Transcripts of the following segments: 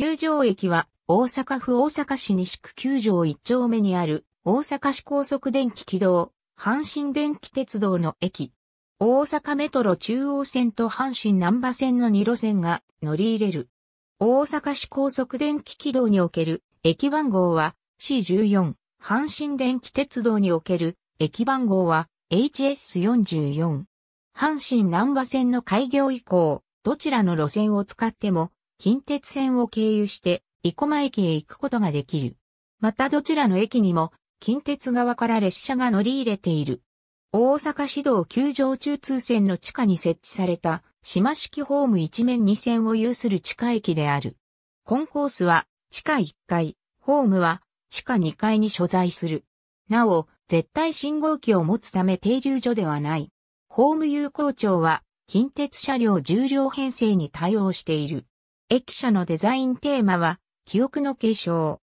九条駅は大阪府大阪市西区九条一丁目にある大阪市高速電気軌道、阪神電気鉄道の駅。大阪メトロ中央線と阪神南波線の2路線が乗り入れる。大阪市高速電気軌道における駅番号は C14、阪神電気鉄道における駅番号は HS44。阪神南波線の開業以降、どちらの路線を使っても近鉄線を経由して生駒駅へ行くことができる。またどちらの駅にも近鉄側から列車が乗り入れている。大阪市道球場中通線の地下に設置された島式ホーム一面二線を有する地下駅である。コンコースは地下1階、ホームは地下2階に所在する。なお、絶対信号機を持つため停留所ではない。ホーム有効庁は近鉄車両重量編成に対応している。駅舎のデザインテーマは、記憶の継承。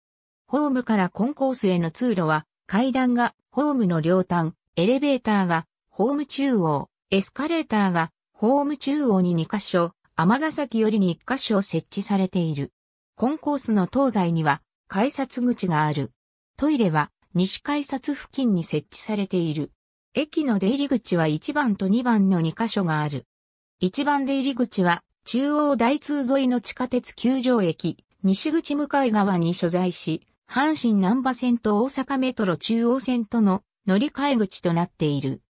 ホームからコンコースへの通路は、階段がホームの両端、エレベーターがホーム中央、エスカレーターがホーム中央に2カ所、天ヶ崎よりに1カ所設置されている。コンコースの東西には改札口がある。トイレは西改札付近に設置されている。駅の出入り口は1番と2番の2カ所がある。1番出入り口は中央大通沿いの地下鉄球場駅、西口向かい側に所在し、阪神南波線と大阪メトロ中央線との乗り換え口となっている。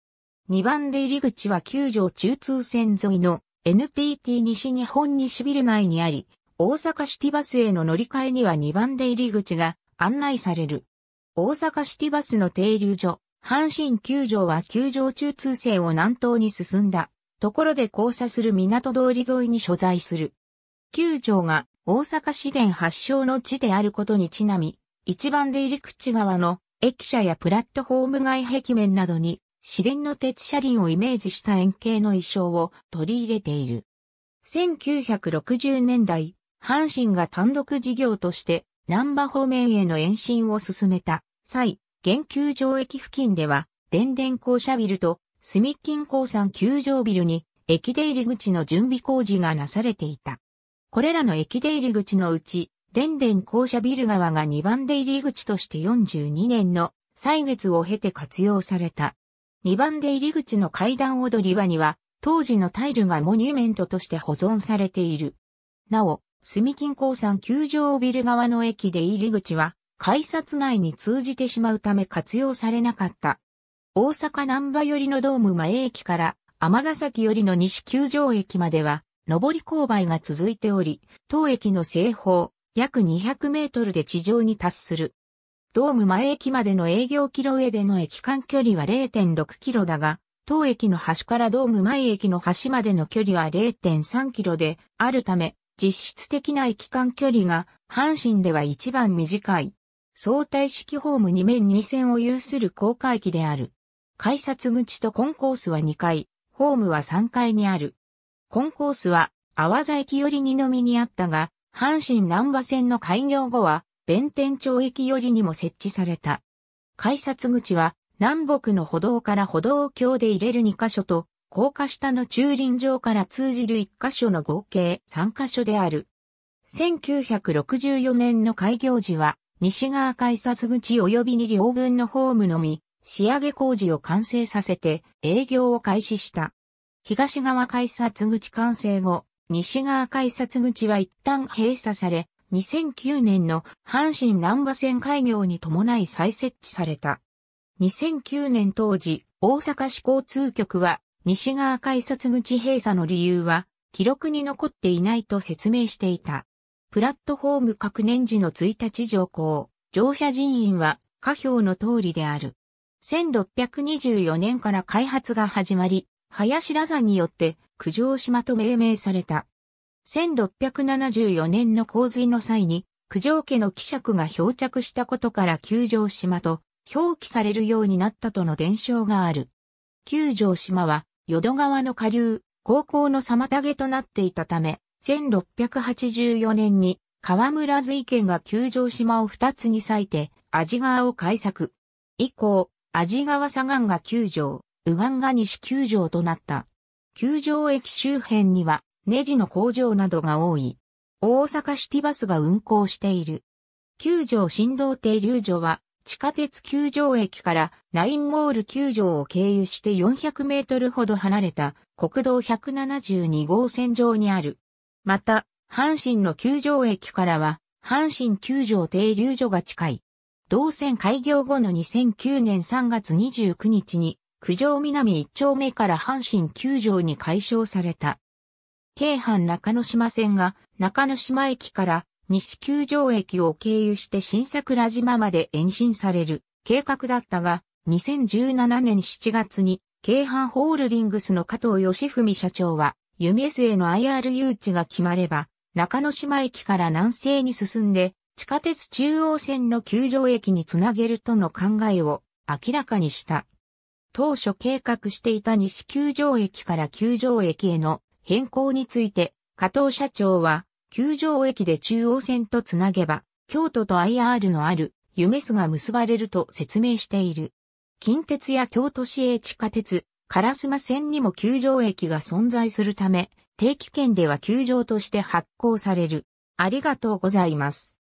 2番出入り口は球場中通線沿いの NTT 西日本西ビル内にあり、大阪シティバスへの乗り換えには2番出入り口が案内される。大阪シティバスの停留所、阪神球場は球場中通線を南東に進んだところで交差する港通り沿いに所在する。九条が大阪市電発祥の地であることにちなみ、一番出入り口側の駅舎やプラットフォーム外壁面などに、市電の鉄車輪をイメージした円形の衣装を取り入れている。1960年代、阪神が単独事業として、難波方面への延伸を進めた際、現球場駅付近では、電電公社ビルと住金鉱山球場ビルに駅出入り口の準備工事がなされていた。これらの駅出入り口のうち、電電校舎ビル側が2番出入り口として42年の歳月を経て活用された。2番出入り口の階段踊り場には、当時のタイルがモニュメントとして保存されている。なお、住金鉱山球場ビル側の駅出入り口は、改札内に通じてしまうため活用されなかった。大阪南波寄りのドーム前駅からヶ崎寄りの西九条駅までは、上り勾配が続いており、当駅の西方、約200メートルで地上に達する。ドーム前駅までの営業キロ上での駅間距離は0.6キロだが、当駅の端からドーム前駅の端までの距離は0.3キロであるため、実質的な駅間距離が阪神では一番短い。相対式ホーム2面2線を有する高架駅である。改札口とコンコースは2階、ホームは3階にある。コンコースは、淡沢駅寄りにのみにあったが、阪神南波線の開業後は、弁天町駅寄りにも設置された。改札口は、南北の歩道から歩道橋で入れる2カ所と、高架下の駐輪場から通じる1カ所の合計3カ所である。1964年の開業時は、西側改札口及びに両分のホームのみ、仕上げ工事を完成させて営業を開始した。東側改札口完成後、西側改札口は一旦閉鎖され、2009年の阪神南波線開業に伴い再設置された。2009年当時、大阪市交通局は、西側改札口閉鎖の理由は、記録に残っていないと説明していた。プラットフォーム各年時の1日乗降、乗車人員は、下表の通りである。1624年から開発が始まり、林羅山によって九条島と命名された。1674年の洪水の際に、九条家の希釈が漂着したことから九条島と表記されるようになったとの伝承がある。九条島は、淀川の下流、高校の妨げとなっていたため、1684年に河村瑞賢が九条島を二つに割いて、味川を改作。以降、アジ川左岸が9条、右岸が西9条となった。9条駅周辺には、ネジの工場などが多い。大阪シティバスが運行している。9条新道停留所は、地下鉄9条駅からナインモール9条を経由して400メートルほど離れた国道172号線上にある。また、阪神の9条駅からは、阪神9条停留所が近い。同線開業後の2009年3月29日に、九条南一丁目から阪神九条に解消された。京阪中之島線が中之島駅から西九条駅を経由して新桜島まで延伸される計画だったが、2017年7月に京阪ホールディングスの加藤義文社長は、夢末への IR 誘致が決まれば、中之島駅から南西に進んで、地下鉄中央線の球場駅につなげるとの考えを明らかにした。当初計画していた西球場駅から球場駅への変更について、加藤社長は、球場駅で中央線とつなげば、京都と IR のある、夢スが結ばれると説明している。近鉄や京都市営地下鉄、烏丸線にも球場駅が存在するため、定期券では球場として発行される。ありがとうございます。